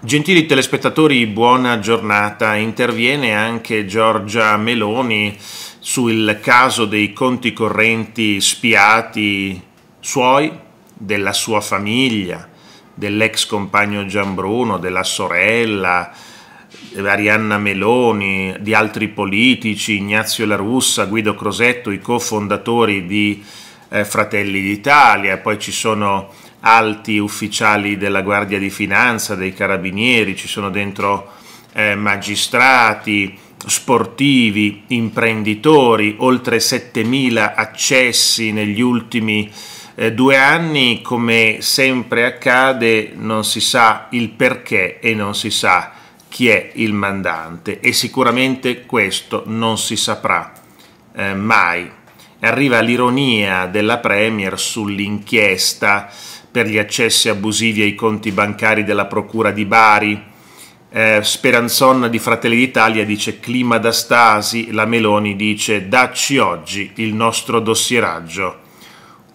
Gentili telespettatori, buona giornata. Interviene anche Giorgia Meloni sul caso dei conti correnti spiati suoi, della sua famiglia, dell'ex compagno Gianbruno, della sorella eh, Arianna Meloni, di altri politici, Ignazio La Russa, Guido Crosetto, i cofondatori di eh, Fratelli d'Italia, poi ci sono alti ufficiali della Guardia di Finanza, dei Carabinieri, ci sono dentro eh, magistrati, sportivi, imprenditori, oltre 7.000 accessi negli ultimi eh, due anni, come sempre accade non si sa il perché e non si sa chi è il mandante e sicuramente questo non si saprà eh, mai. Arriva l'ironia della Premier sull'inchiesta per gli accessi abusivi ai conti bancari della Procura di Bari. Eh, Speranzon di Fratelli d'Italia dice clima da stasi, la Meloni dice dacci oggi il nostro dossieraggio.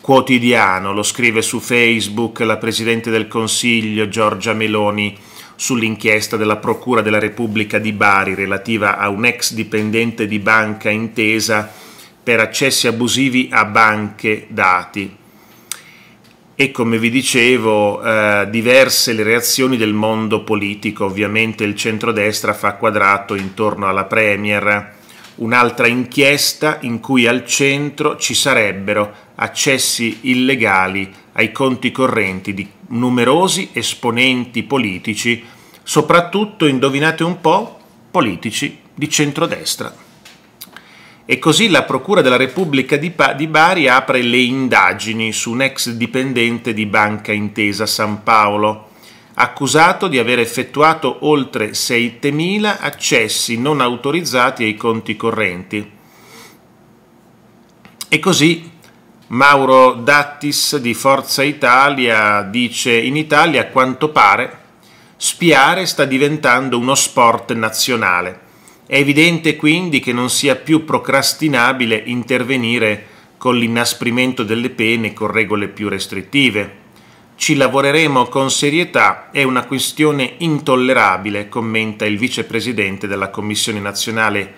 Quotidiano lo scrive su Facebook la Presidente del Consiglio Giorgia Meloni sull'inchiesta della Procura della Repubblica di Bari relativa a un ex dipendente di banca intesa per accessi abusivi a banche dati e come vi dicevo eh, diverse le reazioni del mondo politico, ovviamente il centrodestra fa quadrato intorno alla Premier, un'altra inchiesta in cui al centro ci sarebbero accessi illegali ai conti correnti di numerosi esponenti politici, soprattutto, indovinate un po', politici di centrodestra. E così la Procura della Repubblica di, pa- di Bari apre le indagini su un ex dipendente di Banca Intesa San Paolo, accusato di aver effettuato oltre 7.000 accessi non autorizzati ai conti correnti. E così Mauro Dattis di Forza Italia dice in Italia a quanto pare spiare sta diventando uno sport nazionale è evidente quindi che non sia più procrastinabile intervenire con l'inasprimento delle pene con regole più restrittive. Ci lavoreremo con serietà, è una questione intollerabile, commenta il vicepresidente della Commissione nazionale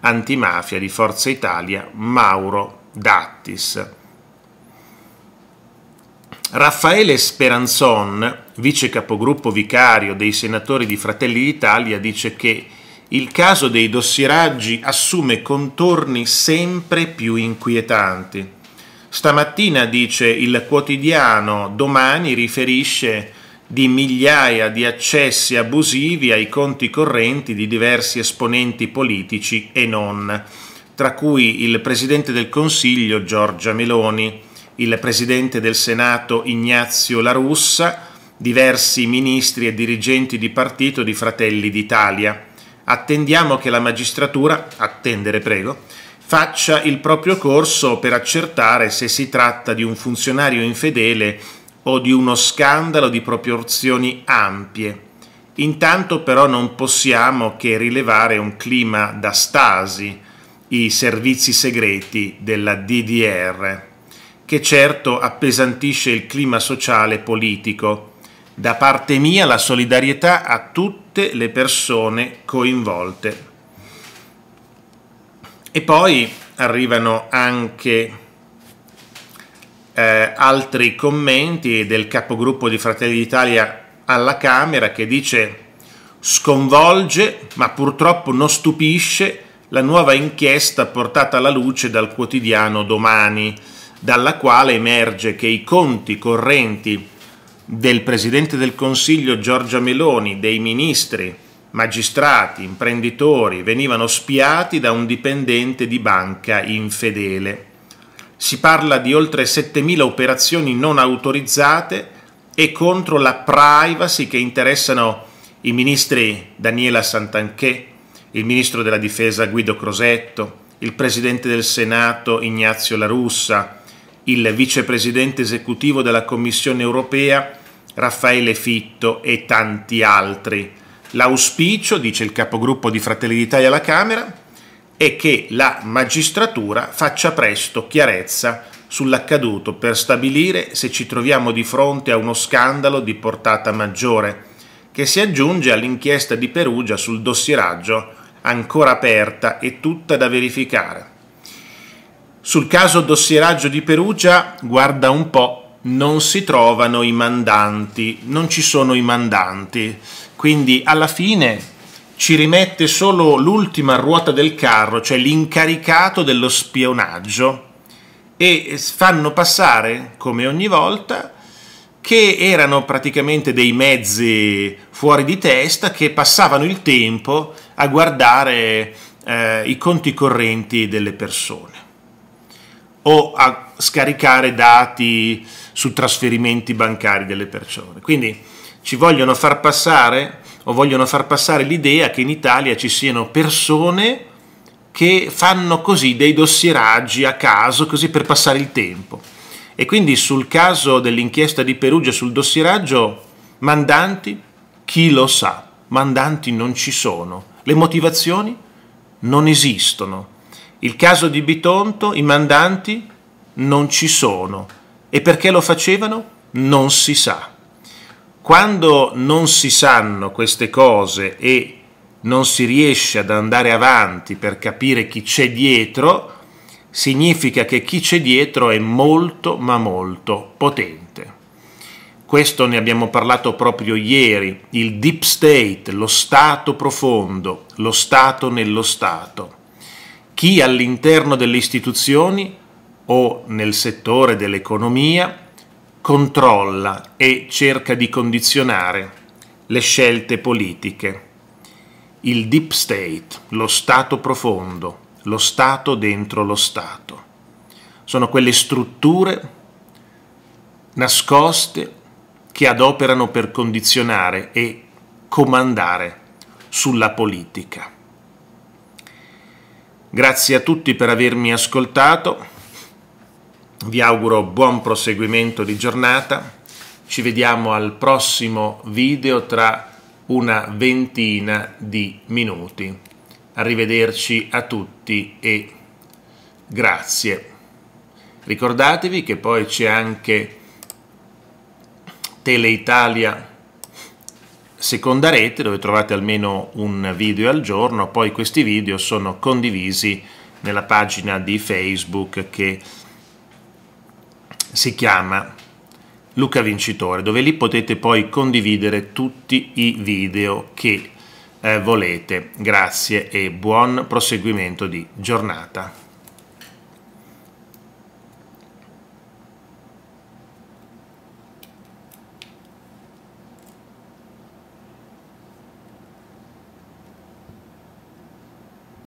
antimafia di Forza Italia, Mauro Dattis. Raffaele Speranzon, vice capogruppo vicario dei senatori di Fratelli d'Italia, dice che il caso dei dossieraggi assume contorni sempre più inquietanti. Stamattina dice il quotidiano, domani riferisce di migliaia di accessi abusivi ai conti correnti di diversi esponenti politici e non, tra cui il Presidente del Consiglio Giorgia Meloni, il Presidente del Senato Ignazio La Russa, diversi ministri e dirigenti di partito di Fratelli d'Italia. Attendiamo che la magistratura, attendere prego, faccia il proprio corso per accertare se si tratta di un funzionario infedele o di uno scandalo di proporzioni ampie. Intanto però non possiamo che rilevare un clima da stasi, i servizi segreti della DDR, che certo appesantisce il clima sociale e politico. Da parte mia la solidarietà a tutti tutte le persone coinvolte. E poi arrivano anche eh, altri commenti del capogruppo di Fratelli d'Italia alla Camera che dice sconvolge ma purtroppo non stupisce la nuova inchiesta portata alla luce dal quotidiano domani, dalla quale emerge che i conti correnti del Presidente del Consiglio Giorgia Meloni, dei ministri, magistrati, imprenditori, venivano spiati da un dipendente di banca infedele. Si parla di oltre 7.000 operazioni non autorizzate e contro la privacy che interessano i ministri Daniela Santanchè, il ministro della difesa Guido Crosetto, il presidente del Senato Ignazio La Russa, il vicepresidente esecutivo della Commissione europea Raffaele Fitto e tanti altri. L'auspicio, dice il capogruppo di Fratelli d'Italia alla Camera, è che la magistratura faccia presto chiarezza sull'accaduto per stabilire se ci troviamo di fronte a uno scandalo di portata maggiore, che si aggiunge all'inchiesta di Perugia sul dossieraggio ancora aperta e tutta da verificare. Sul caso dossieraggio di Perugia, guarda un po', non si trovano i mandanti, non ci sono i mandanti, quindi alla fine ci rimette solo l'ultima ruota del carro, cioè l'incaricato dello spionaggio e fanno passare, come ogni volta, che erano praticamente dei mezzi fuori di testa che passavano il tempo a guardare eh, i conti correnti delle persone o a scaricare dati su trasferimenti bancari delle persone. Quindi ci vogliono far passare o vogliono far passare l'idea che in Italia ci siano persone che fanno così dei dossieraggi a caso, così per passare il tempo. E quindi sul caso dell'inchiesta di Perugia sul dossieraggio, mandanti, chi lo sa, mandanti non ci sono, le motivazioni non esistono. Il caso di Bitonto, i mandanti non ci sono. E perché lo facevano? Non si sa. Quando non si sanno queste cose e non si riesce ad andare avanti per capire chi c'è dietro, significa che chi c'è dietro è molto ma molto potente. Questo ne abbiamo parlato proprio ieri, il deep state, lo stato profondo, lo stato nello stato chi all'interno delle istituzioni o nel settore dell'economia controlla e cerca di condizionare le scelte politiche. Il deep state, lo Stato profondo, lo Stato dentro lo Stato. Sono quelle strutture nascoste che adoperano per condizionare e comandare sulla politica. Grazie a tutti per avermi ascoltato, vi auguro buon proseguimento di giornata, ci vediamo al prossimo video tra una ventina di minuti. Arrivederci a tutti e grazie. Ricordatevi che poi c'è anche Teleitalia seconda rete dove trovate almeno un video al giorno, poi questi video sono condivisi nella pagina di Facebook che si chiama Luca Vincitore, dove lì potete poi condividere tutti i video che eh, volete. Grazie e buon proseguimento di giornata.